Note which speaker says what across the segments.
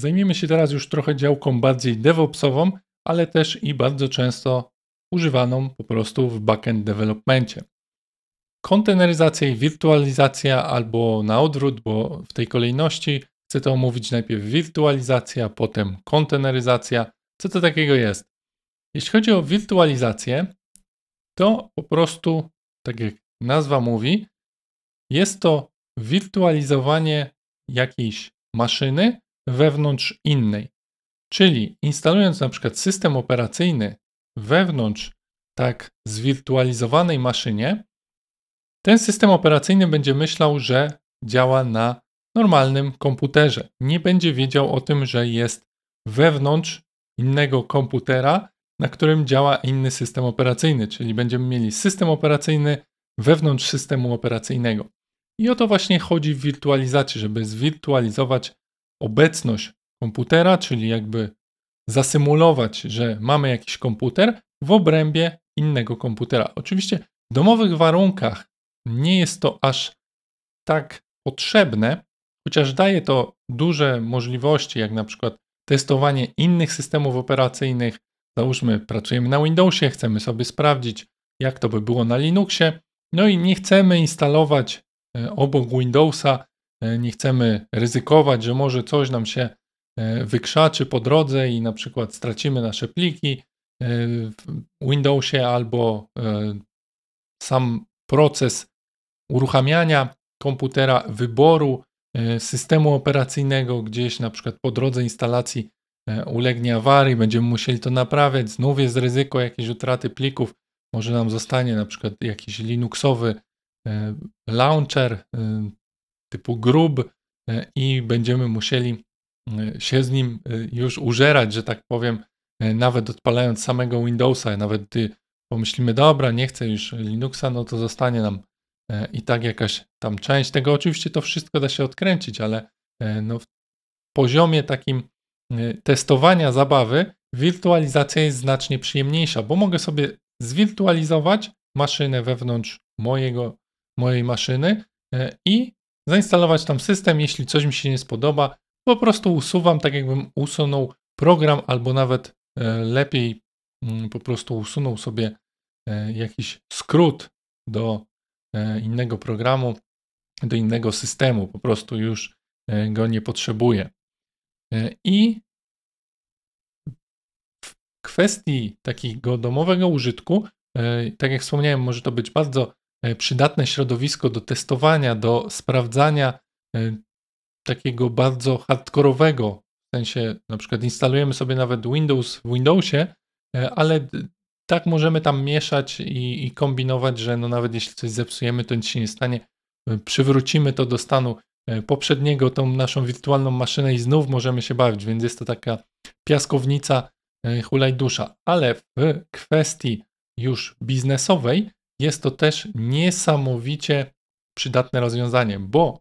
Speaker 1: Zajmiemy się teraz już trochę działką bardziej DevOpsową, ale też i bardzo często używaną po prostu w backend developmentie. Konteneryzacja i wirtualizacja, albo na odwrót, bo w tej kolejności chcę to omówić najpierw wirtualizacja, potem konteneryzacja. Co to takiego jest? Jeśli chodzi o wirtualizację, to po prostu, tak jak nazwa mówi, jest to wirtualizowanie jakiejś maszyny wewnątrz innej. Czyli instalując na przykład system operacyjny wewnątrz tak zwirtualizowanej maszynie, ten system operacyjny będzie myślał, że działa na normalnym komputerze. Nie będzie wiedział o tym, że jest wewnątrz innego komputera, na którym działa inny system operacyjny, czyli będziemy mieli system operacyjny wewnątrz systemu operacyjnego. I o to właśnie chodzi w wirtualizacji, żeby zwirtualizować obecność komputera, czyli jakby zasymulować, że mamy jakiś komputer w obrębie innego komputera. Oczywiście w domowych warunkach nie jest to aż tak potrzebne, chociaż daje to duże możliwości, jak na przykład testowanie innych systemów operacyjnych. Załóżmy, pracujemy na Windowsie, chcemy sobie sprawdzić, jak to by było na Linuxie. No i nie chcemy instalować e, obok Windowsa E, nie chcemy ryzykować, że może coś nam się e, wykrzaczy po drodze i na przykład stracimy nasze pliki e, w Windowsie albo sam proces uruchamiania komputera, wyboru systemu operacyjnego gdzieś na przykład po drodze instalacji ulegnie awarii, będziemy musieli to naprawiać, znów jest ryzyko jakiejś utraty plików, może nam zostanie na przykład jakiś linuxowy launcher, typu grób e, i będziemy musieli e, się z nim e, już użerać, że tak powiem, nawet odpalając samego Windowsa, nawet gdy pomyślimy, dobra, nie chcę już Linuxa, no to zostanie nam i tak jakaś tam część tego. Oczywiście to wszystko da się odkręcić, ale no w poziomie takim testowania zabawy wirtualizacja jest znacznie przyjemniejsza, bo mogę sobie zwirtualizować maszynę wewnątrz mojego, mojej maszyny i zainstalować tam system. Jeśli coś mi się nie spodoba, po prostu usuwam, tak jakbym usunął program, albo nawet e, lepiej mm, po prostu usunął sobie e, jakiś skrót do e, innego programu, do innego systemu. Po prostu już go nie potrzebuję. I w kwestii takiego domowego użytku, tak jak wspomniałem, może to być bardzo E, przydatne środowisko do testowania, do sprawdzania e, takiego bardzo hardkorowego, w sensie na przykład instalujemy sobie nawet Windows w Windowsie, e, ale tak możemy tam mieszać i, i kombinować, że no nawet jeśli coś zepsujemy, to nic się nie stanie. Przywrócimy to do stanu poprzedniego, tą naszą wirtualną maszynę i znów możemy się bawić, więc jest to taka piaskownica hulaj dusza. Ale w kwestii już biznesowej jest to też niesamowicie przydatne rozwiązanie, bo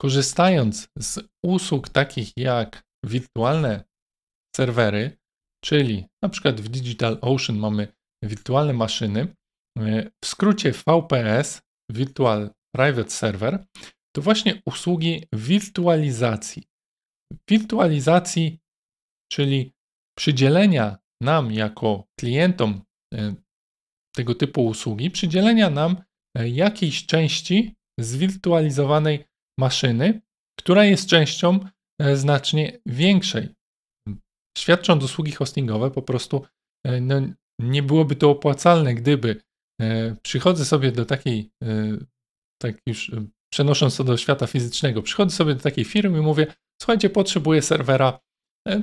Speaker 1: korzystając z usług takich jak wirtualne serwery, czyli na przykład w DigitalOcean mamy wirtualne maszyny, e, w skrócie VPS, Virtual Private Server, to właśnie usługi wirtualizacji. Wirtualizacji, czyli przydzielenia nam jako klientom e, tego typu usługi przydzielenia nam e, jakiejś części zwirtualizowanej maszyny, która jest częścią e, znacznie większej. Świadcząc usługi hostingowe, po prostu e, no, nie byłoby to opłacalne, gdyby przychodzę sobie do takiej, tak już przenosząc to do świata fizycznego, przychodzę sobie do takiej firmy i mówię, słuchajcie, potrzebuję serwera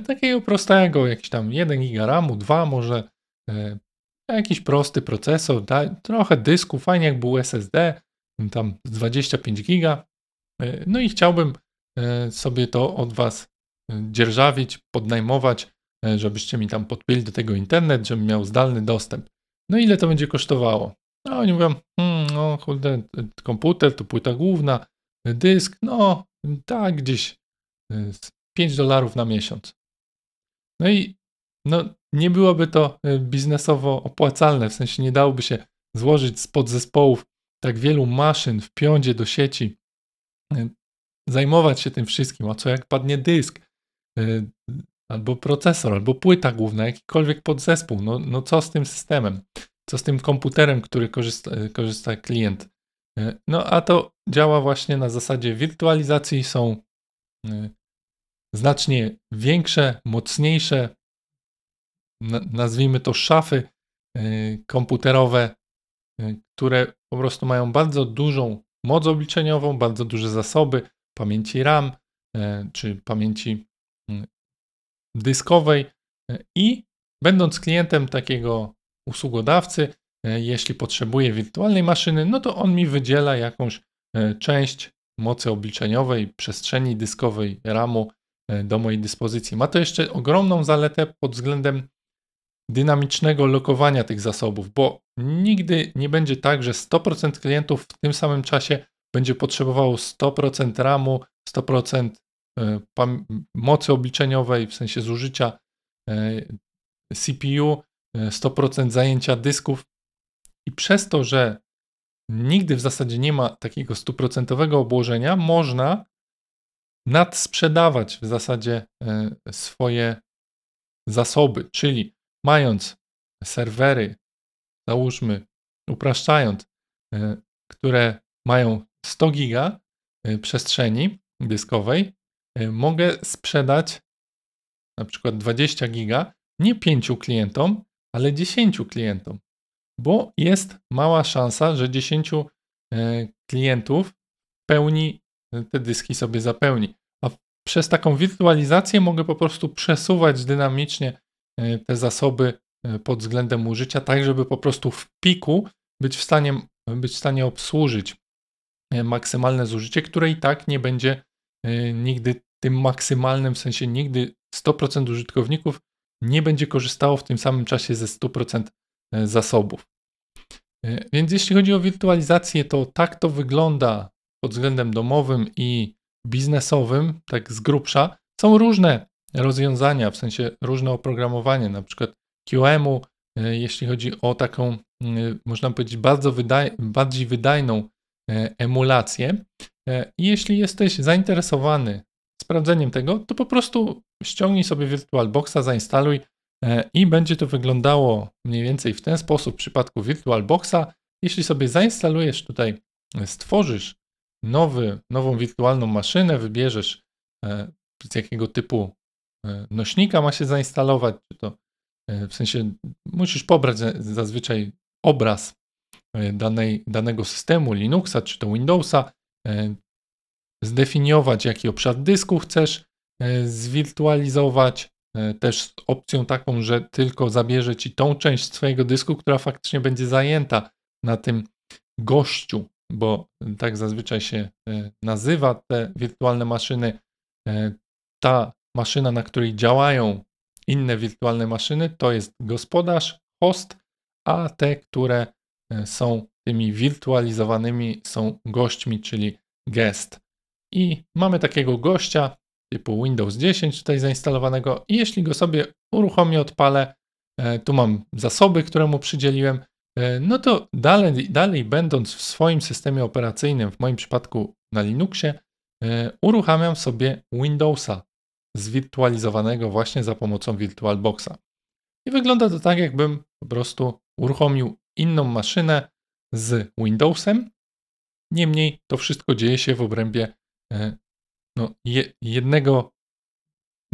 Speaker 1: takiego prostego, jakiś tam 1 giga RAMu, 2 może, Jakiś prosty procesor, da, trochę dysku, fajnie jak był SSD, tam 25 giga. E, no i chciałbym e, sobie to od Was e, dzierżawić, podnajmować, żebyście mi tam podpili do tego internet, żebym miał zdalny dostęp. No ile to będzie kosztowało? No oni mówią, hmm, no kurde, komputer to płyta główna, dysk, no tak, gdzieś 5 dolarów na miesiąc. No i no nie byłoby to y, biznesowo opłacalne, w sensie nie dałoby się złożyć z podzespołów tak wielu maszyn w piądzie do sieci, y, zajmować się tym wszystkim, a co jak padnie dysk, y, albo procesor, albo płyta główna, jakikolwiek podzespół, no, no co z tym systemem, co z tym komputerem, który korzysta, korzysta klient. No a to działa właśnie na zasadzie wirtualizacji, są znacznie większe, mocniejsze nazwijmy to szafy y, komputerowe, y, które po prostu mają bardzo dużą moc obliczeniową, bardzo duże zasoby pamięci RAM y, czy pamięci dyskowej i będąc klientem takiego usługodawcy, jeśli potrzebuję wirtualnej maszyny, no to on mi wydziela jakąś część mocy obliczeniowej, przestrzeni dyskowej, RAMu do mojej dyspozycji. Ma to jeszcze ogromną zaletę pod względem dynamicznego lokowania tych zasobów, bo nigdy nie będzie tak, że 100% klientów w tym samym czasie będzie potrzebowało 100% RAMu, 100% e, mocy obliczeniowej, w sensie zużycia e, CPU, 100% e, zajęcia dysków. I przez to, że nigdy w zasadzie nie ma takiego 100% obłożenia, można nadsprzedawać w zasadzie swoje zasoby, czyli mając serwery, załóżmy, upraszczając, e, które mają 100 giga e, przestrzeni dyskowej, e, mogę sprzedać na przykład 20 giga nie 5 klientom, ale 10 klientom, bo jest mała szansa, że 10 klientów pełni te dyski sobie zapełni. A przez taką wirtualizację mogę po prostu przesuwać dynamicznie E, te zasoby e, pod względem użycia, tak żeby po prostu w piku być w stanie, być w stanie obsłużyć e, maksymalne zużycie, które i tak nie będzie nigdy tym maksymalnym, w sensie nigdy 100% użytkowników nie będzie korzystało w tym samym czasie ze 100% zasobów. Więc jeśli chodzi o wirtualizację, to tak to wygląda pod względem domowym i biznesowym, tak z grubsza. Są różne rozwiązania, w sensie różne oprogramowanie, na przykład qem u e, jeśli chodzi o taką, e, można powiedzieć, bardzo wydaj, bardziej wydajną e, emulację. I jeśli jesteś zainteresowany sprawdzeniem tego, to po prostu ściągnij sobie VirtualBoxa, zainstaluj i będzie to wyglądało mniej więcej w ten sposób w przypadku VirtualBoxa. Jeśli sobie zainstalujesz tutaj, stworzysz nowy, nową wirtualną maszynę, wybierzesz z jakiego typu E, nośnika ma się zainstalować, czy to e, w sensie musisz pobrać zazwyczaj obraz e, danej, danego systemu Linuxa czy to Windowsa, zdefiniować jaki obszar dysku chcesz zwirtualizować, też z opcją taką, że tylko zabierze ci tą część swojego dysku, która faktycznie będzie zajęta na tym gościu, bo tak zazwyczaj się nazywa te wirtualne maszyny. Ta maszyna, na której działają inne wirtualne maszyny, to jest gospodarz, host, a te, które e, są tymi wirtualizowanymi, są gośćmi, czyli guest. I mamy takiego gościa typu Windows 10 tutaj zainstalowanego i jeśli go sobie uruchomię, odpalę, e, tu mam zasoby, które mu przydzieliłem, e, no to dalej, dalej będąc w swoim systemie operacyjnym, w moim przypadku na Linuxie, uruchamiam sobie Windowsa zwirtualizowanego właśnie za pomocą VirtualBoxa. I wygląda to tak, jakbym po prostu uruchomił inną maszynę z Windowsem. Niemniej to wszystko dzieje się w obrębie e, no, jednego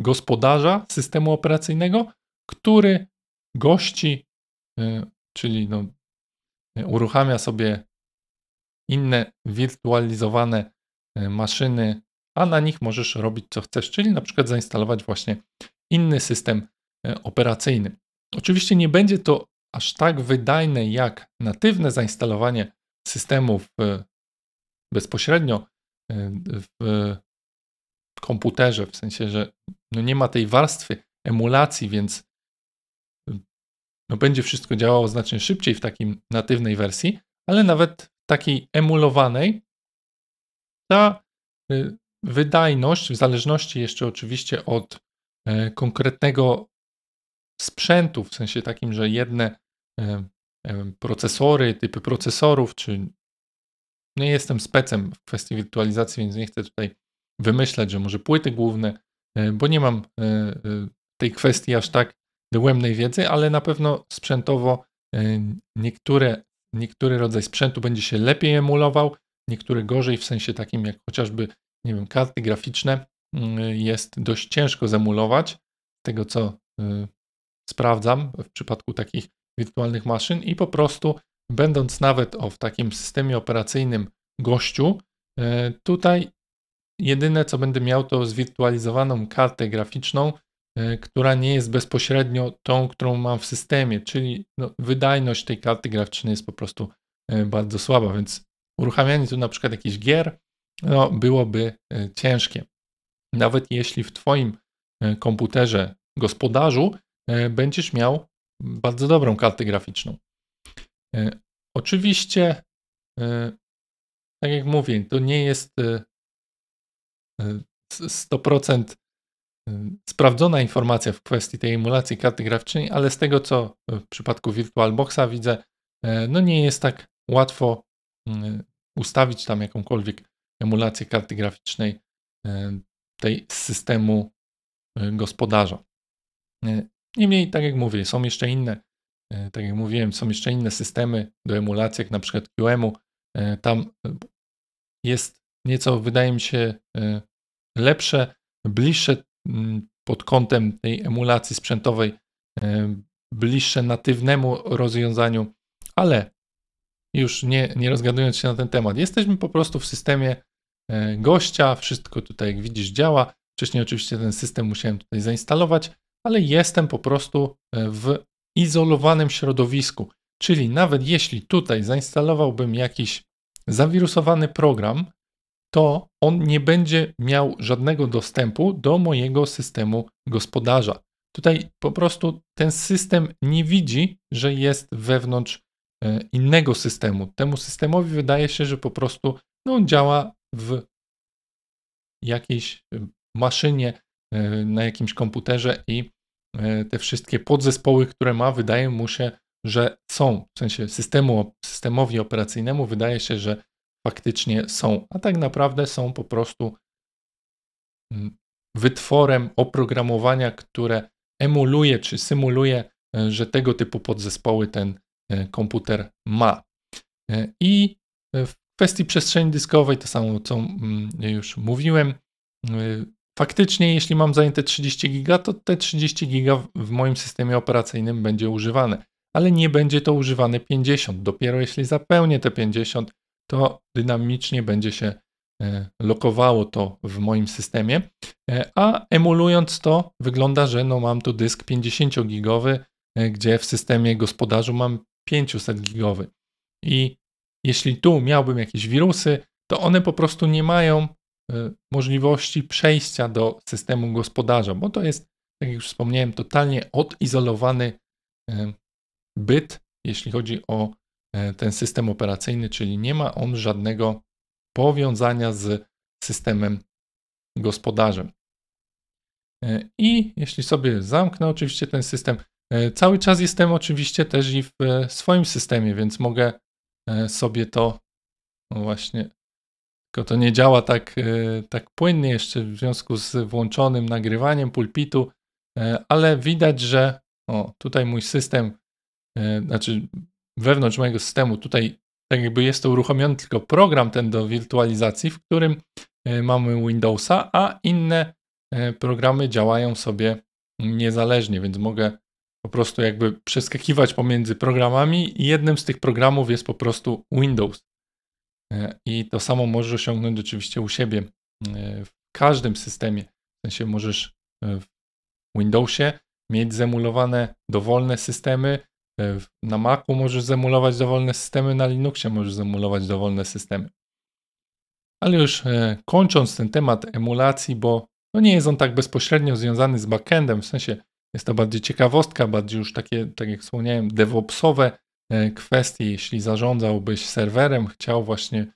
Speaker 1: gospodarza systemu operacyjnego, który gości, e, czyli no, uruchamia sobie inne wirtualizowane e, maszyny a na nich możesz robić co chcesz, czyli na przykład zainstalować właśnie inny system e, operacyjny. Oczywiście nie będzie to aż tak wydajne jak natywne zainstalowanie systemów e, bezpośrednio e, w komputerze, w sensie, że no nie ma tej warstwy emulacji, więc no będzie wszystko działało znacznie szybciej w takiej natywnej wersji, ale nawet takiej emulowanej ta wydajność, w zależności jeszcze oczywiście od e, konkretnego sprzętu, w sensie takim, że jedne e, e, procesory, typy procesorów, czy no nie jestem specem w kwestii wirtualizacji, więc nie chcę tutaj wymyślać, że może płyty główne, bo nie mam tej kwestii aż tak dogłębnej wiedzy, ale na pewno sprzętowo niektóre, niektóry rodzaj sprzętu będzie się lepiej emulował, niektóre gorzej, w sensie takim jak chociażby nie wiem, karty graficzne mm, jest dość ciężko zemulować. tego co y, sprawdzam w przypadku takich wirtualnych maszyn i po prostu będąc nawet o, w takim systemie operacyjnym gościu, y, tutaj jedyne co będę miał to zwirtualizowaną kartę graficzną, y, która nie jest bezpośrednio tą, którą mam w systemie, czyli no, wydajność tej karty graficznej jest po prostu bardzo słaba, więc uruchamianie tu na przykład jakichś gier no, byłoby e, ciężkie. Nawet jeśli w Twoim e, komputerze gospodarzu e, będziesz miał bardzo dobrą kartę graficzną. Oczywiście, tak jak mówię, to nie jest 100% sprawdzona informacja w kwestii tej emulacji karty graficznej, ale z tego co w przypadku VirtualBoxa widzę, no nie jest tak łatwo mm, ustawić tam jakąkolwiek emulację karty graficznej e, tej systemu e, gospodarza. E, niemniej, tak jak mówię, są jeszcze inne, tak jak mówiłem, są jeszcze inne systemy do emulacji, jak na przykład QEMU. Tam jest nieco, wydaje mi się, lepsze, bliższe mm, pod kątem tej emulacji sprzętowej, bliższe natywnemu rozwiązaniu, ale już nie, nie rozgadując się na ten temat, jesteśmy po prostu w systemie E, gościa, wszystko tutaj jak widzisz działa. Wcześniej oczywiście ten system musiałem tutaj zainstalować, ale jestem po prostu e, w izolowanym środowisku. Czyli nawet jeśli tutaj zainstalowałbym jakiś zawirusowany program, to on nie będzie miał żadnego dostępu do mojego systemu gospodarza. Tutaj po prostu ten system nie widzi, że jest wewnątrz e, innego systemu. Temu systemowi wydaje się, że po prostu no, działa w jakiejś y, maszynie, y, na jakimś komputerze i y, te wszystkie podzespoły, które ma, wydaje mu się, że są. W sensie systemu, systemowi operacyjnemu wydaje się, że faktycznie są, a tak naprawdę są po prostu mm, wytworem oprogramowania, które emuluje czy symuluje, że tego typu podzespoły ten komputer ma. I w kwestii przestrzeni dyskowej to samo, co mm, już mówiłem. Y, faktycznie, jeśli mam zajęte 30 giga, to te 30 giga w moim systemie operacyjnym będzie używane, ale nie będzie to używane 50. Dopiero jeśli zapełnię te 50, to dynamicznie będzie się e, lokowało to w moim systemie, e, a emulując to wygląda, że no mam tu dysk 50 gigowy, e, gdzie w systemie gospodarzu mam 500 gigowy. I jeśli tu miałbym jakieś wirusy, to one po prostu nie mają e, możliwości przejścia do systemu gospodarza, bo to jest, tak jak już wspomniałem, totalnie odizolowany e, byt, jeśli chodzi o e, ten system operacyjny, czyli nie ma on żadnego powiązania z systemem gospodarzem. I jeśli sobie zamknę oczywiście ten system, cały czas jestem oczywiście też i w swoim systemie, więc mogę E, sobie to no właśnie. Tylko to nie działa tak, e, tak płynnie jeszcze w związku z włączonym nagrywaniem pulpitu, e, ale widać, że o, tutaj mój system, znaczy wewnątrz mojego systemu, tutaj tak jakby jest to uruchomiony tylko program ten do wirtualizacji, w którym mamy Windowsa, a inne programy działają sobie niezależnie, więc mogę po prostu jakby przeskakiwać pomiędzy programami i jednym z tych programów jest po prostu Windows. E, I to samo możesz osiągnąć oczywiście u siebie e, w każdym systemie. W sensie możesz e, w Windowsie mieć zemulowane dowolne systemy, na Macu możesz zemulować dowolne systemy, na Linuxie możesz zemulować dowolne systemy. Ale już kończąc ten temat emulacji, bo no nie jest on tak bezpośrednio związany z backendem, w sensie jest to bardziej ciekawostka, bardziej już takie, tak jak wspomniałem, DevOpsowe e, kwestie. Jeśli zarządzałbyś serwerem, chciał właśnie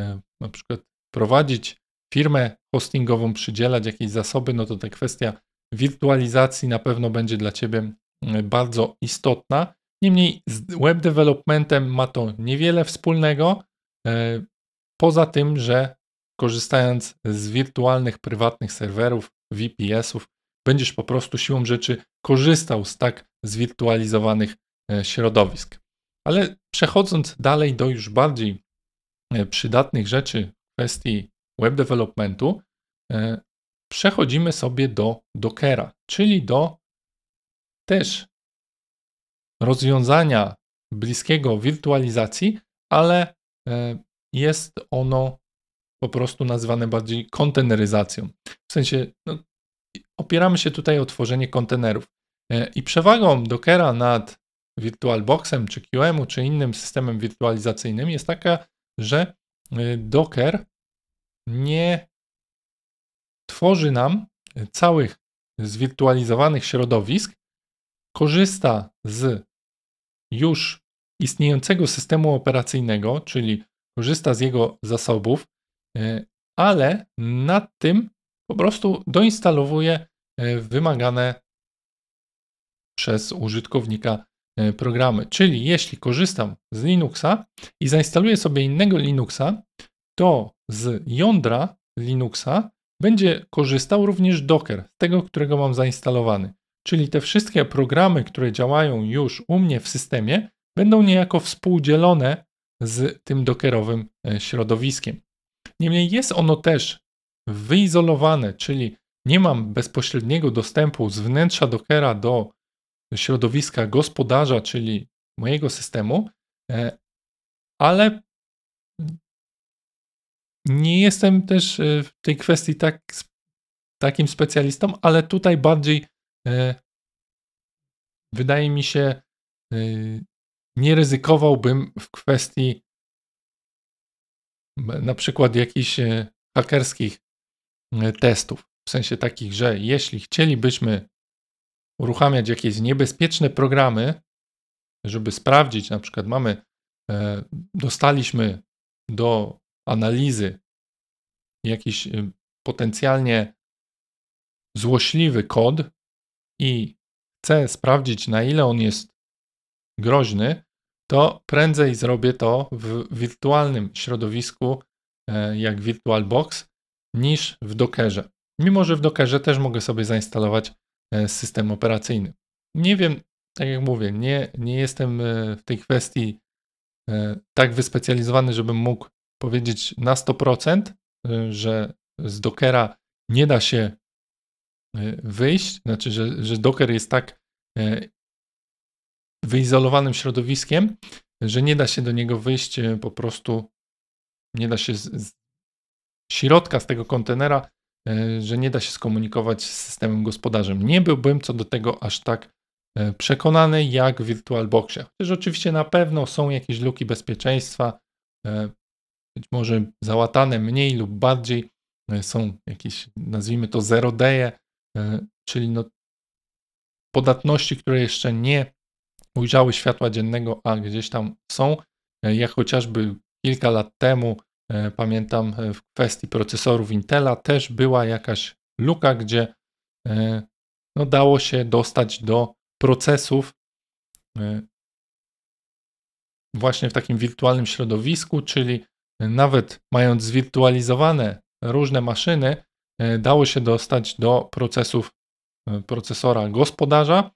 Speaker 1: e, na przykład prowadzić firmę hostingową, przydzielać jakieś zasoby, no to ta kwestia wirtualizacji na pewno będzie dla Ciebie e, bardzo istotna. Niemniej z web developmentem ma to niewiele wspólnego, poza tym, że korzystając z wirtualnych, prywatnych serwerów, VPS-ów, będziesz po prostu siłą rzeczy korzystał z tak zwirtualizowanych e, środowisk. Ale przechodząc dalej do już bardziej e, przydatnych rzeczy w kwestii web developmentu, e, przechodzimy sobie do Dockera, czyli do też rozwiązania bliskiego wirtualizacji, ale jest ono po prostu nazywane bardziej konteneryzacją. W sensie no, opieramy się tutaj o tworzenie kontenerów. E, I przewagą Dockera nad VirtualBoxem, czy QEMU, czy innym systemem wirtualizacyjnym jest taka, że e, Docker nie tworzy nam całych zwirtualizowanych środowisk, korzysta z już istniejącego systemu operacyjnego, czyli korzysta z jego zasobów, e, ale nad tym po prostu doinstalowuje e, wymagane przez użytkownika e, programy. Czyli jeśli korzystam z Linuxa i zainstaluję sobie innego Linuxa, to z jądra Linuxa będzie korzystał również Docker, tego, którego mam zainstalowany. Czyli te wszystkie programy, które działają już u mnie w systemie, będą niejako współdzielone z tym dockerowym e, środowiskiem. Niemniej jest ono też wyizolowane, czyli nie mam bezpośredniego dostępu z wnętrza Dockera do środowiska gospodarza, czyli mojego systemu, e, ale nie jestem też e, w tej kwestii tak, takim specjalistą, ale tutaj bardziej e, wydaje mi się, nie ryzykowałbym w kwestii na przykład jakichś hakerskich E, testów. W sensie takich, że jeśli chcielibyśmy uruchamiać jakieś niebezpieczne programy, żeby sprawdzić, na przykład mamy, e, dostaliśmy do analizy jakiś e, potencjalnie złośliwy kod i chcę sprawdzić, na ile on jest groźny, to prędzej zrobię to w wirtualnym środowisku, jak VirtualBox, niż w Dockerze. Mimo, że w Dockerze też mogę sobie zainstalować e, system operacyjny. Nie wiem, tak jak mówię, nie, nie jestem e, w tej kwestii e, tak wyspecjalizowany, żebym mógł powiedzieć na 100%, że z Dockera nie da się wyjść, znaczy, że, że Docker jest tak wyizolowanym środowiskiem, że nie da się do niego wyjść po prostu, nie da się z, środka, z tego kontenera, e, że nie da się skomunikować z systemem gospodarzem. Nie byłbym co do tego aż tak e, przekonany jak w VirtualBoxie. Chociaż oczywiście na pewno są jakieś luki bezpieczeństwa, e, być może załatane mniej lub bardziej. Są jakieś, nazwijmy to, zero deje, czyli no podatności, które jeszcze nie ujrzały światła dziennego, a gdzieś tam są. Jak chociażby kilka lat temu E, pamiętam e, w kwestii procesorów Intela też była jakaś luka, gdzie e, no, dało się dostać do procesów właśnie w takim wirtualnym środowisku, czyli nawet mając zwirtualizowane różne maszyny, dało się dostać do procesów procesora gospodarza,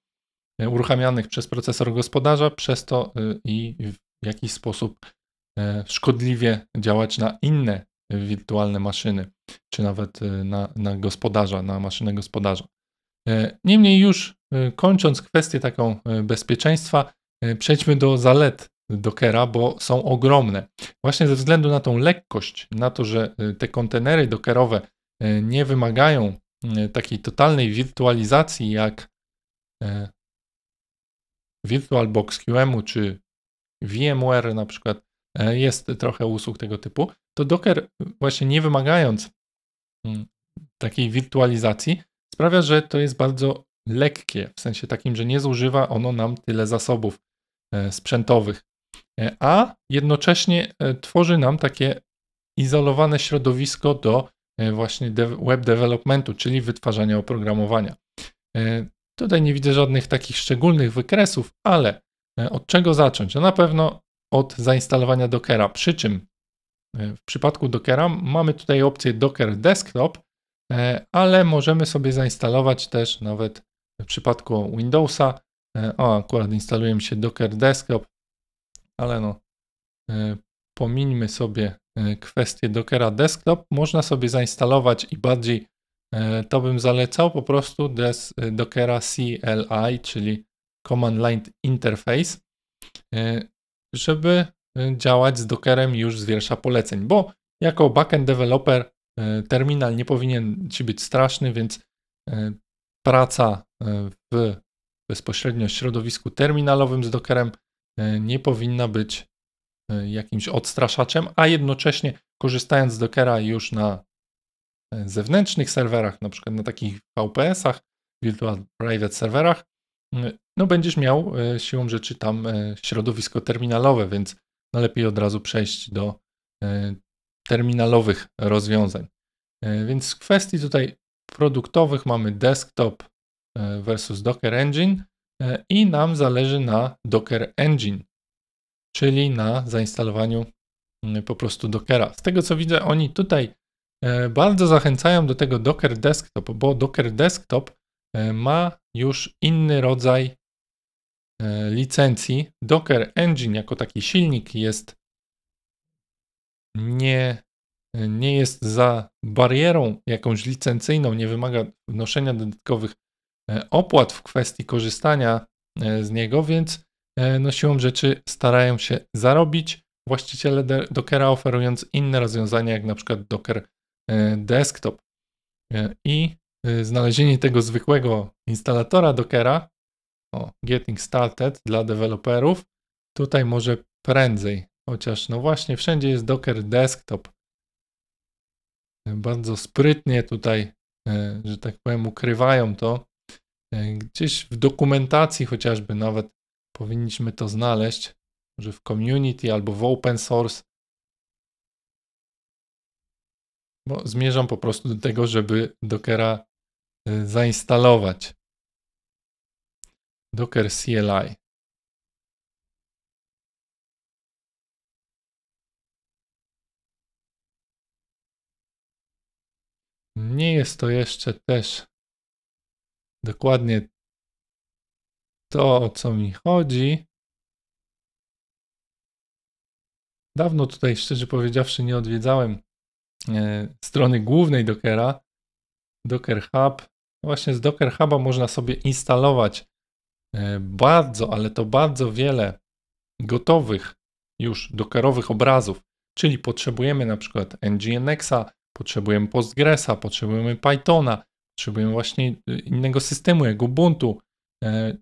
Speaker 1: uruchamianych przez procesor gospodarza, przez to i w jakiś sposób E, szkodliwie działać na inne wirtualne maszyny, czy nawet e, na, na gospodarza, na maszynę gospodarza. E, niemniej już kończąc kwestię taką bezpieczeństwa, przejdźmy do zalet Dockera, bo są ogromne. Właśnie ze względu na tą lekkość, na to, że te kontenery Dockerowe nie wymagają takiej totalnej wirtualizacji jak VirtualBox QEMU czy VMware na przykład, E, jest trochę usług tego typu, to Docker właśnie nie wymagając mm, takiej wirtualizacji sprawia, że to jest bardzo lekkie, w sensie takim, że nie zużywa ono nam tyle zasobów e, sprzętowych, e, a jednocześnie tworzy nam takie izolowane środowisko do właśnie web developmentu, czyli wytwarzania oprogramowania. Tutaj nie widzę żadnych takich szczególnych wykresów, ale od czego zacząć? No na pewno od zainstalowania Dockera. Przy czym e, w przypadku Dockera mamy tutaj opcję Docker Desktop, e, ale możemy sobie zainstalować też nawet w przypadku Windowsa. E, o, akurat instaluje mi się Docker Desktop, ale no, pomińmy sobie kwestię Dockera Desktop. Można sobie zainstalować i bardziej to bym zalecał po prostu des, Dockera CLI, czyli Command Line Interface żeby y, działać z Dockerem już z wiersza poleceń, bo jako backend developer y, terminal nie powinien ci być straszny, więc y, praca w bezpośrednio środowisku terminalowym z Dockerem nie powinna być jakimś odstraszaczem, a jednocześnie korzystając z Dockera już na zewnętrznych serwerach, na przykład na takich VPS-ach, Virtual Private Serwerach, no będziesz miał e, siłą rzeczy tam e, środowisko terminalowe, więc no lepiej od razu przejść do e, terminalowych rozwiązań. Więc w kwestii tutaj produktowych mamy desktop versus Docker Engine i nam zależy na Docker Engine, czyli na zainstalowaniu mm, po prostu Dockera. Z tego co widzę, oni tutaj bardzo zachęcają do tego Docker Desktop, bo Docker Desktop ma już inny rodzaj E, licencji Docker Engine jako taki silnik jest nie, nie jest za barierą jakąś licencyjną, nie wymaga wnoszenia dodatkowych e, opłat w kwestii korzystania e, z niego, więc no siłą rzeczy starają się zarobić właściciele Dockera oferując inne rozwiązania jak na przykład Docker Desktop. I znalezienie tego zwykłego instalatora Dockera o, Getting Started dla deweloperów. Tutaj może prędzej, chociaż no właśnie wszędzie jest Docker Desktop. Bardzo sprytnie tutaj, e, że tak powiem, ukrywają to. E, gdzieś w dokumentacji chociażby nawet powinniśmy to znaleźć, może w community albo w open source. Bo zmierzam po prostu do tego, żeby Dockera e, zainstalować. Docker CLI. Nie jest to jeszcze też dokładnie to, o co mi chodzi. Dawno tutaj, szczerze powiedziawszy, nie odwiedzałem e, strony głównej Dockera, Docker Hub. Właśnie z Docker Huba można sobie instalować E, bardzo, ale to bardzo wiele gotowych już dokerowych obrazów, czyli potrzebujemy na przykład nginxa, potrzebujemy Postgresa, potrzebujemy Pythona, potrzebujemy właśnie e, innego systemu jak Ubuntu, e,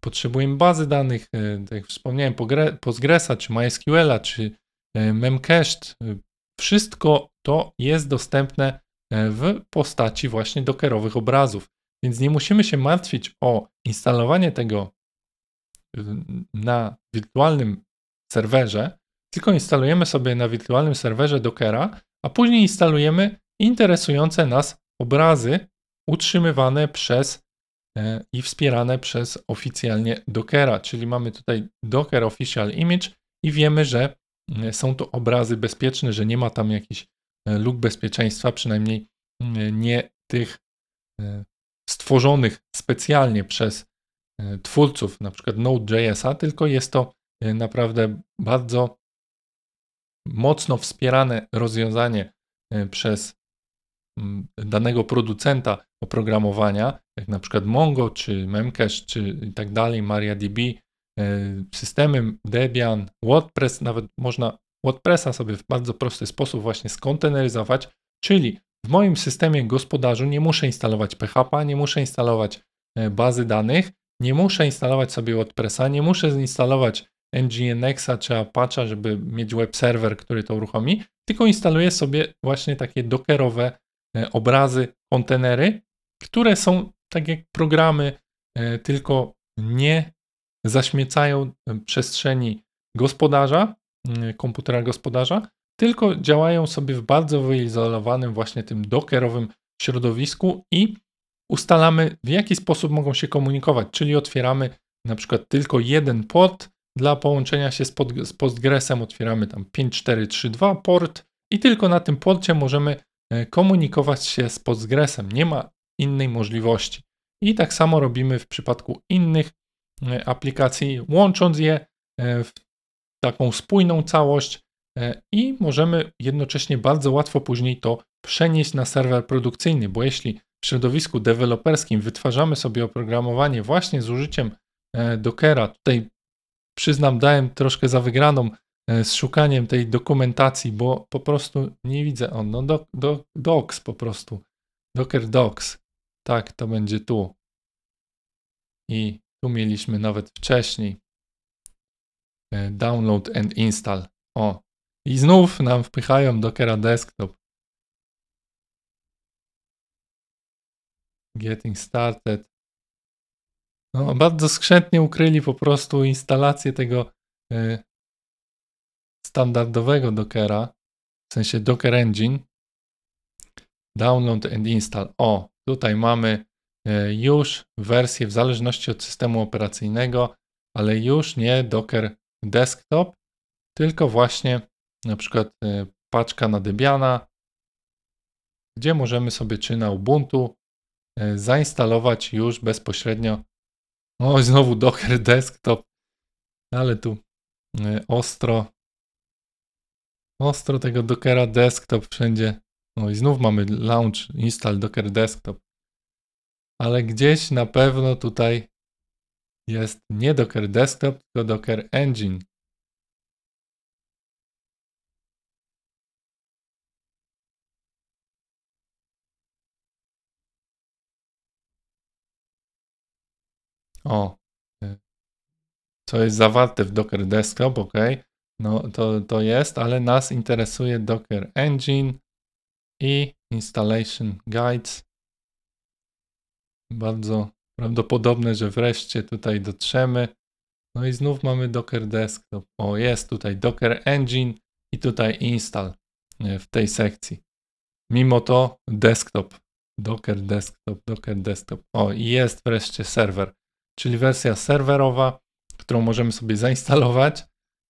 Speaker 1: potrzebujemy bazy danych, tak jak wspomniałem, Postgresa, czy MySQLa, czy Memcached. Wszystko to jest dostępne w postaci właśnie dokerowych obrazów. Więc nie musimy się martwić o instalowanie tego y, na wirtualnym serwerze, tylko instalujemy sobie na wirtualnym serwerze Dockera, a później instalujemy interesujące nas obrazy utrzymywane przez e, i wspierane przez oficjalnie Dockera, czyli mamy tutaj Docker Official Image i wiemy, że e, są to obrazy bezpieczne, że nie ma tam jakichś e, luk bezpieczeństwa, przynajmniej nie tych stworzonych specjalnie przez e, twórców na przykład Node.js'a, tylko jest to e, naprawdę bardzo mocno wspierane rozwiązanie e, przez danego producenta oprogramowania, jak na przykład Mongo, czy Memcache, czy i tak dalej, MariaDB, systemy Debian, WordPress, nawet można WordPressa sobie w bardzo prosty sposób właśnie skonteneryzować, czyli w moim systemie gospodarzu nie muszę instalować PHP, nie muszę instalować e, bazy danych, nie muszę instalować sobie WordPressa, nie muszę instalować nginxa czy Apache, żeby mieć web server, który to uruchomi, tylko instaluję sobie właśnie takie dockerowe e, obrazy, kontenery, które są tak jak programy, e, tylko nie zaśmiecają przestrzeni gospodarza, komputera gospodarza, tylko działają sobie w bardzo wyizolowanym właśnie tym dockerowym środowisku i ustalamy w jaki sposób mogą się komunikować, czyli otwieramy na przykład tylko jeden port dla połączenia się z, pod, z Postgresem, otwieramy tam 5432 port i tylko na tym porcie możemy e, komunikować się z Postgresem, nie ma innej możliwości. I tak samo robimy w przypadku innych e, aplikacji, łącząc je e, w taką spójną całość, E, i możemy jednocześnie bardzo łatwo później to przenieść na serwer produkcyjny, bo jeśli w środowisku deweloperskim wytwarzamy sobie oprogramowanie właśnie z użyciem e, Dockera, tutaj przyznam, dałem troszkę za wygraną e, z szukaniem tej dokumentacji, bo po prostu nie widzę on, no do, do, docs po prostu, Docker docs, tak, to będzie tu. I tu mieliśmy nawet wcześniej download and install. O, i znów nam wpychają Dockera Desktop. Getting started. No, bardzo skrzętnie ukryli po prostu instalację tego y, standardowego Dockera, w sensie Docker Engine. Download and install. O, tutaj mamy y, już wersję w zależności od systemu operacyjnego, ale już nie Docker Desktop, tylko właśnie na przykład e, paczka na Debiana, gdzie możemy sobie czy na Ubuntu e, zainstalować już bezpośrednio. O, znowu Docker Desktop, ale tu e, ostro. Ostro tego Dockera Desktop wszędzie. No i znów mamy launch install Docker Desktop. Ale gdzieś na pewno tutaj jest nie Docker Desktop, tylko Docker Engine. o, co e, jest zawarte w Docker Desktop, ok, no to, to jest, ale nas interesuje Docker Engine i Installation Guides. Bardzo prawdopodobne, że wreszcie tutaj dotrzemy. No i znów mamy Docker Desktop. O, jest tutaj Docker Engine i tutaj Install e, w tej sekcji. Mimo to desktop, Docker Desktop, Docker Desktop. O, i jest wreszcie serwer czyli wersja serwerowa, którą możemy sobie zainstalować.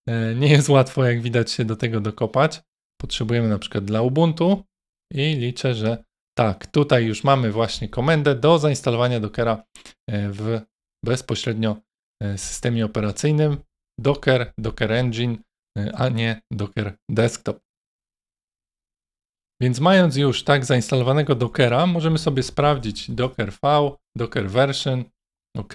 Speaker 1: E, nie jest łatwo, jak widać, się do tego dokopać. Potrzebujemy na przykład dla Ubuntu i liczę, że tak, tutaj już mamy właśnie komendę do zainstalowania Dockera e, w bezpośrednio e, systemie operacyjnym Docker, Docker Engine, a nie Docker Desktop. Więc mając już tak zainstalowanego Dockera, możemy sobie sprawdzić Docker V, Docker Version, OK.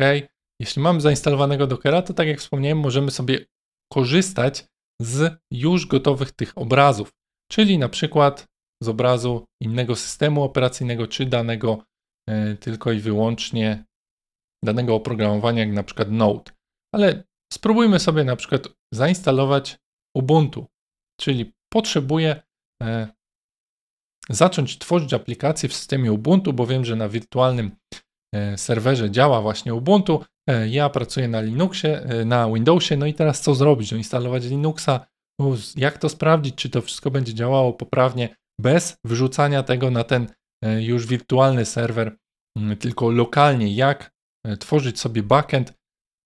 Speaker 1: Jeśli mamy zainstalowanego Dockera, to tak jak wspomniałem, możemy sobie korzystać z już gotowych tych obrazów, czyli na przykład z obrazu innego systemu operacyjnego, czy danego y, tylko i wyłącznie danego oprogramowania, jak na przykład Node. Ale spróbujmy sobie na przykład zainstalować Ubuntu, czyli potrzebuję y, zacząć tworzyć aplikację w systemie Ubuntu, bo wiem, że na wirtualnym E, serwerze działa właśnie Ubuntu. E, ja pracuję na Linuxie, e, na Windowsie, no i teraz co zrobić? No, instalować Linuxa, no, jak to sprawdzić, czy to wszystko będzie działało poprawnie bez wrzucania tego na ten już wirtualny serwer, tylko lokalnie, jak tworzyć sobie backend,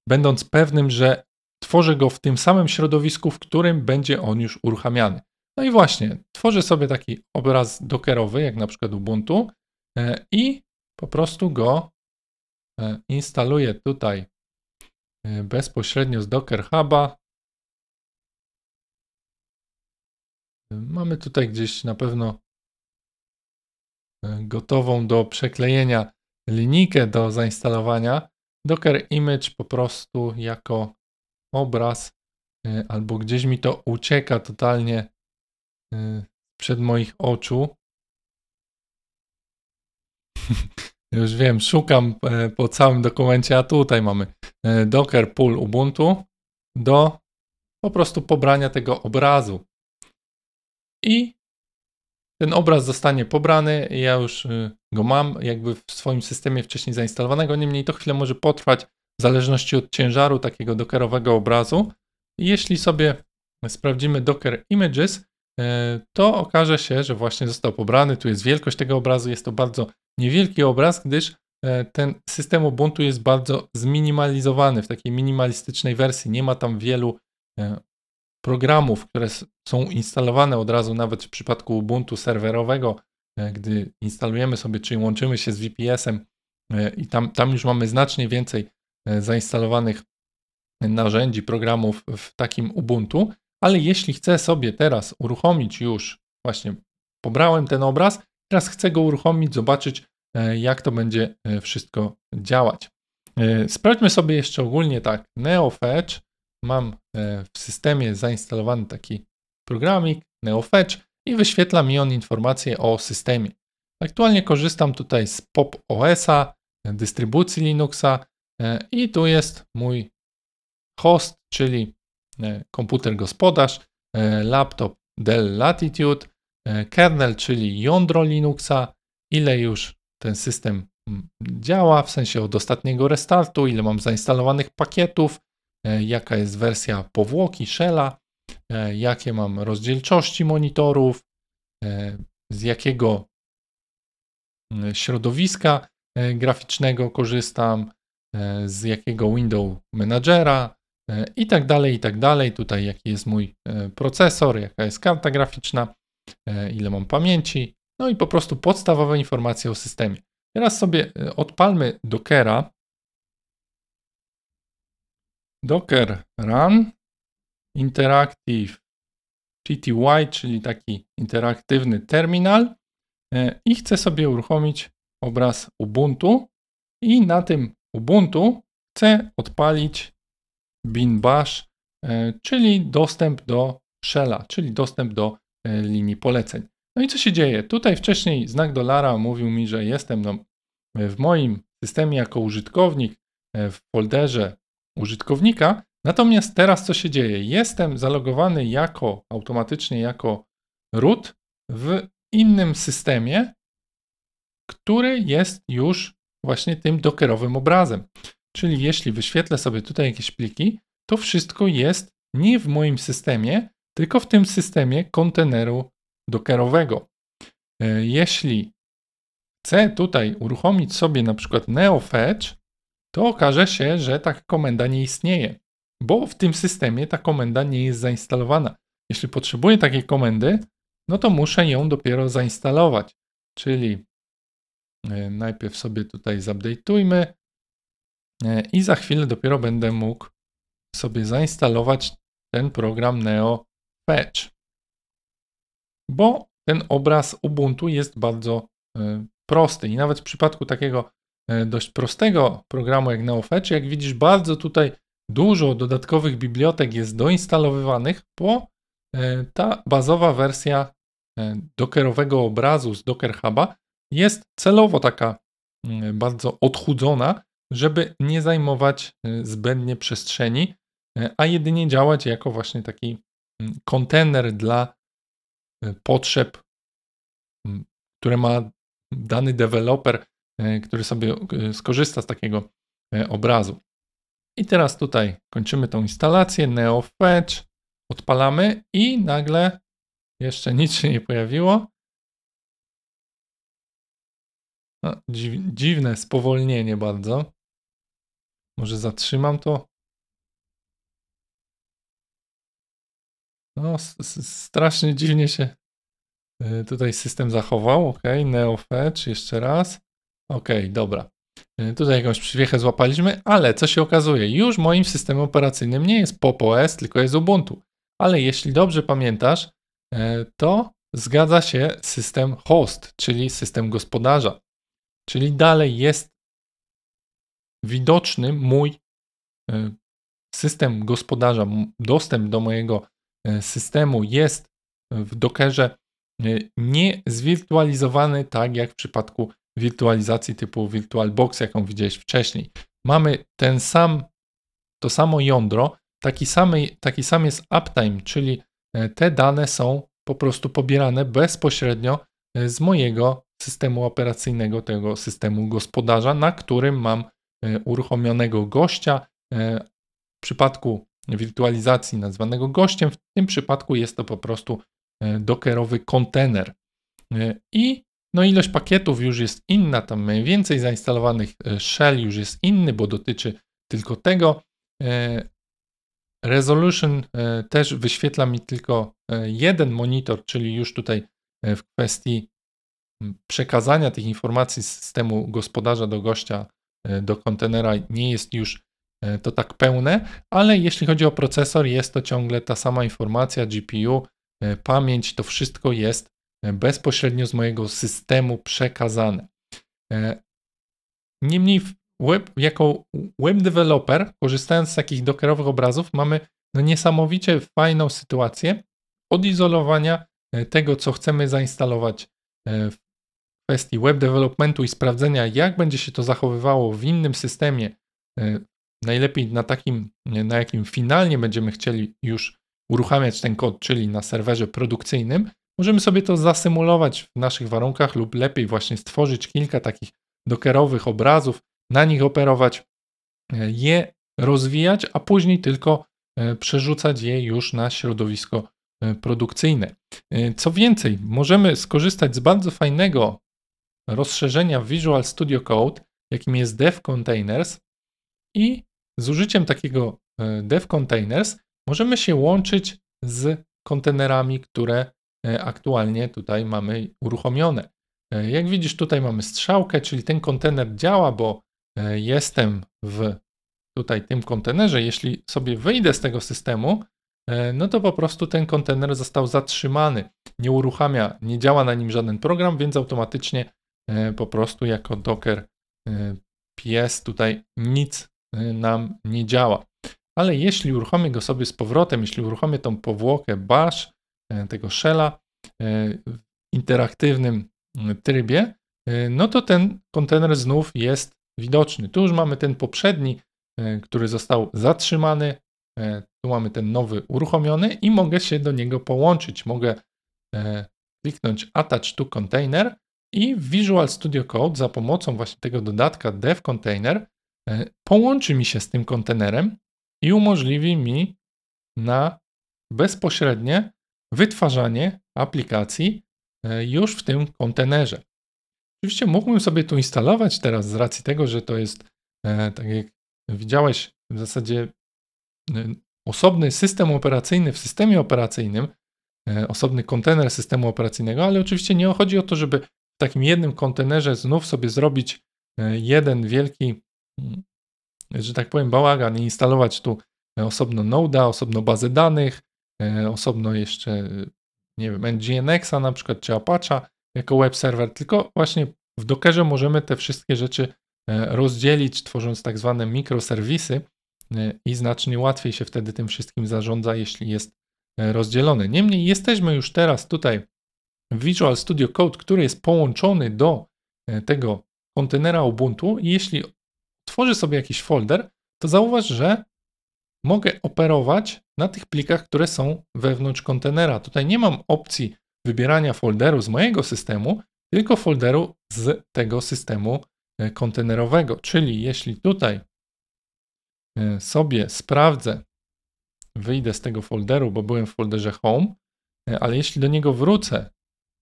Speaker 1: będąc pewnym, że tworzę go w tym samym środowisku, w którym będzie on już uruchamiany. No i właśnie, tworzę sobie taki obraz dockerowy, jak na przykład Ubuntu i po prostu go E, instaluję tutaj e, bezpośrednio z Docker Huba. E, mamy tutaj gdzieś na pewno gotową do przeklejenia linijkę do zainstalowania. Docker image po prostu jako obraz albo gdzieś mi to ucieka totalnie przed moich oczu. Już wiem, szukam e, po całym dokumencie, a tutaj mamy e, docker pull Ubuntu do po prostu pobrania tego obrazu. I ten obraz zostanie pobrany. Ja już e, go mam jakby w swoim systemie wcześniej zainstalowanego. Niemniej to chwilę może potrwać w zależności od ciężaru takiego dockerowego obrazu. Jeśli sobie sprawdzimy docker images, E, to okaże się, że właśnie został pobrany. Tu jest wielkość tego obrazu, jest to bardzo niewielki obraz, gdyż e, ten system Ubuntu jest bardzo zminimalizowany w takiej minimalistycznej wersji. Nie ma tam wielu e, programów, które są instalowane od razu, nawet w przypadku Ubuntu serwerowego, gdy instalujemy sobie czy łączymy się z VPS-em i tam, tam już mamy znacznie więcej zainstalowanych narzędzi, programów w takim Ubuntu ale jeśli chcę sobie teraz uruchomić już, właśnie pobrałem ten obraz, teraz chcę go uruchomić, zobaczyć e, jak to będzie e, wszystko działać. E, sprawdźmy sobie jeszcze ogólnie tak, NeoFetch, mam w systemie zainstalowany taki programik NeoFetch i wyświetla mi on informacje o systemie. Aktualnie korzystam tutaj z Pop OS-a, dystrybucji Linuxa i tu jest mój host, czyli E, komputer gospodarz, e, laptop Dell Latitude, e, kernel, czyli jądro Linuxa, ile już ten system mm, działa, w sensie od ostatniego restartu, ile mam zainstalowanych pakietów, jaka jest wersja powłoki, shella, jakie mam rozdzielczości monitorów, z jakiego mm, środowiska graficznego korzystam, z jakiego window managera, E, i tak dalej, i tak dalej. Tutaj jaki jest mój e, procesor, jaka jest karta graficzna, e, ile mam pamięci, no i po prostu podstawowe informacje o systemie. Teraz sobie odpalmy Dockera. Docker run interactive PTY, czyli taki interaktywny terminal i chcę sobie uruchomić obraz Ubuntu i na tym Ubuntu chcę odpalić bin bash, e, czyli dostęp do shella, czyli dostęp do e, linii poleceń. No i co się dzieje? Tutaj wcześniej znak dolara mówił mi, że jestem no, w moim systemie jako użytkownik e, w folderze użytkownika, natomiast teraz co się dzieje? Jestem zalogowany jako automatycznie jako root w innym systemie, który jest już właśnie tym dockerowym obrazem. Czyli jeśli wyświetlę sobie tutaj jakieś pliki, to wszystko jest nie w moim systemie, tylko w tym systemie konteneru dockerowego. E, jeśli chcę tutaj uruchomić sobie na przykład NeoFetch, to okaże się, że taka komenda nie istnieje, bo w tym systemie ta komenda nie jest zainstalowana. Jeśli potrzebuję takiej komendy, no to muszę ją dopiero zainstalować. Czyli e, najpierw sobie tutaj zupdate'ujmy E, i za chwilę dopiero będę mógł sobie zainstalować ten program Neo Fetch, bo ten obraz Ubuntu jest bardzo e, prosty i nawet w przypadku takiego e, dość prostego programu jak NeoFetch, jak widzisz, bardzo tutaj dużo dodatkowych bibliotek jest doinstalowywanych, bo ta bazowa wersja dockerowego obrazu z Docker Huba jest celowo taka mm, bardzo odchudzona, żeby nie zajmować y, zbędnie przestrzeni, y, a jedynie działać jako właśnie taki mm, kontener dla y, potrzeb, mm, które ma dany deweloper, który sobie skorzysta z takiego obrazu. I teraz tutaj kończymy tą instalację, NeoFetch, odpalamy i nagle jeszcze nic się nie pojawiło. No, dziwne spowolnienie bardzo. Może zatrzymam to? No, strasznie dziwnie się e, tutaj system zachował. Ok, NeoFetch jeszcze raz. Ok, dobra. E, tutaj jakąś przywiechę złapaliśmy, ale co się okazuje, już moim systemem operacyjnym nie jest PopoS, tylko jest Ubuntu. Ale jeśli dobrze pamiętasz, e, to zgadza się system host, czyli system gospodarza. Czyli dalej jest widoczny mój e, system gospodarza, dostęp do mojego e, systemu jest w Dockerze e, nie zwirtualizowany tak jak w przypadku wirtualizacji typu VirtualBox, jaką widzieliście wcześniej. Mamy ten sam, to samo jądro, taki, samy, taki sam jest uptime, czyli te dane są po prostu pobierane bezpośrednio z mojego systemu operacyjnego, tego systemu gospodarza, na którym mam E, uruchomionego gościa. E, w przypadku wirtualizacji nazwanego gościem, w tym przypadku jest to po prostu e, dockerowy kontener. I no ilość pakietów już jest inna, tam więcej zainstalowanych shell już jest inny, bo dotyczy tylko tego. Resolution też wyświetla mi tylko jeden monitor, czyli już tutaj w kwestii przekazania tych informacji z systemu gospodarza do gościa Y, do kontenera nie jest już y, to tak pełne, ale jeśli chodzi o procesor, jest to ciągle ta sama informacja, GPU, y, pamięć, to wszystko jest bezpośrednio z mojego systemu przekazane. Niemniej web, jako web developer, korzystając z takich dokerowych obrazów, mamy no niesamowicie fajną sytuację odizolowania tego, co chcemy zainstalować w kwestii web developmentu i sprawdzenia, jak będzie się to zachowywało w innym systemie, e, najlepiej na takim, na jakim finalnie będziemy chcieli już uruchamiać ten kod, czyli na serwerze produkcyjnym, możemy sobie to zasymulować w naszych warunkach lub lepiej właśnie stworzyć kilka takich dokerowych obrazów, na nich operować, e, je rozwijać, a później tylko e, przerzucać je już na środowisko produkcyjne. Co więcej, możemy skorzystać z bardzo fajnego rozszerzenia Visual Studio Code, jakim jest Dev Containers i z użyciem takiego e, Dev Containers możemy się łączyć z kontenerami, które e, aktualnie tutaj mamy uruchomione. E, jak widzisz, tutaj mamy strzałkę, czyli ten kontener działa, bo jestem w tutaj tym kontenerze. Jeśli sobie wyjdę z tego systemu, no to po prostu ten kontener został zatrzymany. Nie uruchamia, nie działa na nim żaden program, więc automatycznie E, po prostu jako Docker e, PS tutaj nic e, nam nie działa. Ale jeśli uruchomię go sobie z powrotem, jeśli uruchomię tą powłokę bash, tego shella w interaktywnym trybie, no to ten kontener znów jest widoczny. Tu już mamy ten poprzedni, który został zatrzymany, tu mamy ten nowy uruchomiony i mogę się do niego połączyć. Mogę kliknąć Attach to Container i Visual Studio Code za pomocą właśnie tego dodatka Dev Container e, połączy mi się z tym kontenerem i umożliwi mi na bezpośrednie wytwarzanie aplikacji e, już w tym kontenerze. Oczywiście mógłbym sobie tu instalować teraz z racji tego, że to jest, e, tak jak widziałeś, w zasadzie osobny system operacyjny w systemie operacyjnym, osobny kontener systemu operacyjnego, ale oczywiście nie chodzi o to, żeby w takim jednym kontenerze znów sobie zrobić e, jeden wielki, mm, że tak powiem, bałagan i instalować tu e, osobno Node'a, osobno bazę danych, e, osobno jeszcze, nie wiem, NGINX-a na przykład, czy Apache'a jako web server, tylko właśnie w Dockerze możemy te wszystkie rzeczy rozdzielić, tworząc tak zwane mikroserwisy i znacznie łatwiej się wtedy tym wszystkim zarządza, jeśli jest rozdzielone. Niemniej jesteśmy już teraz tutaj Visual Studio Code, który jest połączony do e, tego kontenera Ubuntu i jeśli tworzę sobie jakiś folder, to zauważ, że mogę operować na tych plikach, które są wewnątrz kontenera. Tutaj nie mam opcji wybierania folderu z mojego systemu, tylko folderu z tego systemu e, kontenerowego. Czyli jeśli tutaj e, sobie sprawdzę, wyjdę z tego folderu, bo byłem w folderze home, ale jeśli do niego wrócę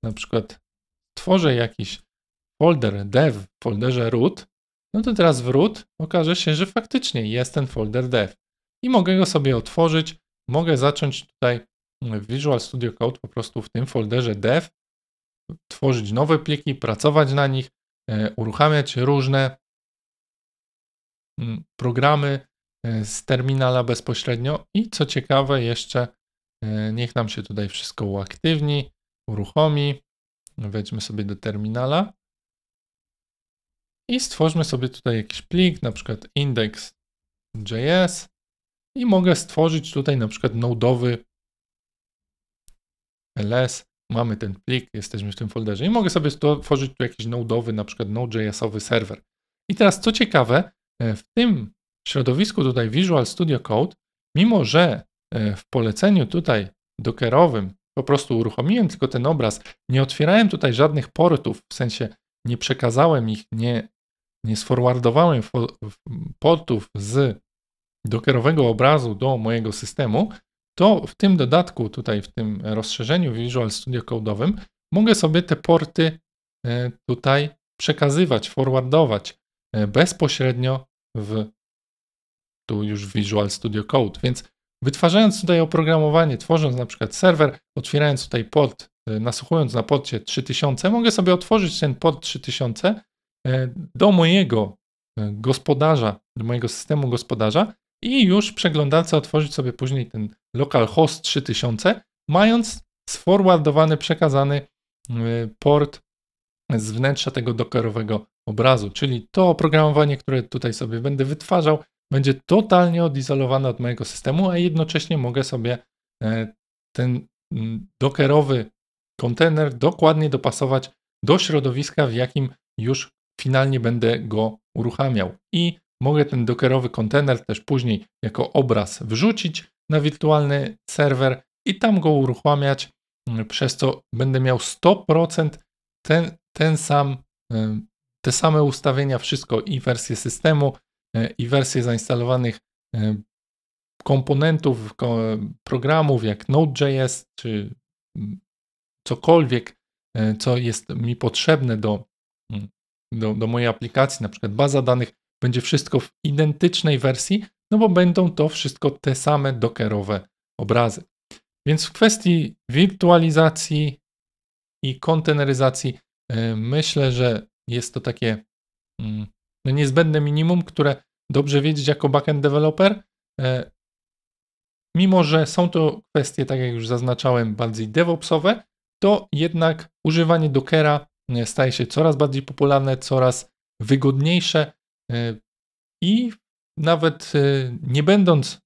Speaker 1: na przykład tworzę jakiś folder dev w folderze root, no to teraz w root okaże się, że faktycznie jest ten folder dev i mogę go sobie otworzyć, mogę zacząć tutaj w Visual Studio Code po prostu w tym folderze dev tworzyć nowe pliki, pracować na nich, e, uruchamiać różne mm, programy e, z terminala bezpośrednio i co ciekawe jeszcze e, niech nam się tutaj wszystko uaktywni uruchomi. Wejdźmy sobie do terminala i stwórzmy sobie tutaj jakiś plik, na przykład index.js i mogę stworzyć tutaj na przykład Nodeowy ls. Mamy ten plik, jesteśmy w tym folderze i mogę sobie stworzyć tu jakiś Nodeowy, na przykład node.jsowy serwer. I teraz co ciekawe, e, w tym środowisku tutaj Visual Studio Code, mimo że e, w poleceniu tutaj dockerowym po prostu uruchomiłem tylko ten obraz. Nie otwierałem tutaj żadnych portów, w sensie nie przekazałem ich, nie, nie sforwardowałem portów z dokerowego obrazu do mojego systemu, to w tym dodatku, tutaj w tym rozszerzeniu Visual Studio Code'owym mogę sobie te porty e, tutaj przekazywać, forwardować e, bezpośrednio w tu już Visual Studio Code, więc Wytwarzając tutaj oprogramowanie, tworząc na przykład serwer, otwierając tutaj port, e, nasłuchując na porcie 3000, mogę sobie otworzyć ten port 3000 e, do mojego e, gospodarza, do mojego systemu gospodarza i już przeglądarce otworzyć sobie później ten localhost 3000, mając sforwardowany, przekazany port z wnętrza tego dockerowego obrazu, czyli to oprogramowanie, które tutaj sobie będę wytwarzał, będzie totalnie odizolowana od mojego systemu, a jednocześnie mogę sobie e, ten mm, dokerowy kontener dokładnie dopasować do środowiska, w jakim już finalnie będę go uruchamiał. I mogę ten dokerowy kontener też później jako obraz wrzucić na wirtualny serwer i tam go uruchamiać, mm, przez co będę miał 100% ten, ten sam, e, te same ustawienia, wszystko i wersję systemu, E, i wersje zainstalowanych e, komponentów, programów jak Node.js czy mm, cokolwiek, e, co jest mi potrzebne do, mm, do, do mojej aplikacji, na przykład baza danych, będzie wszystko w identycznej wersji, no bo będą to wszystko te same dockerowe obrazy. Więc w kwestii wirtualizacji i konteneryzacji myślę, że jest to takie mm, no, niezbędne minimum, które dobrze wiedzieć jako backend developer. E, mimo, że są to kwestie, tak jak już zaznaczałem, bardziej DevOpsowe, to jednak używanie Dockera e, staje się coraz bardziej popularne, coraz wygodniejsze e, i nawet nie będąc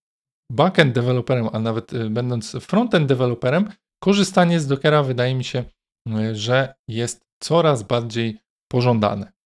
Speaker 1: backend developerem, a nawet będąc frontend developerem, korzystanie z Dockera wydaje mi się, że jest coraz bardziej pożądane.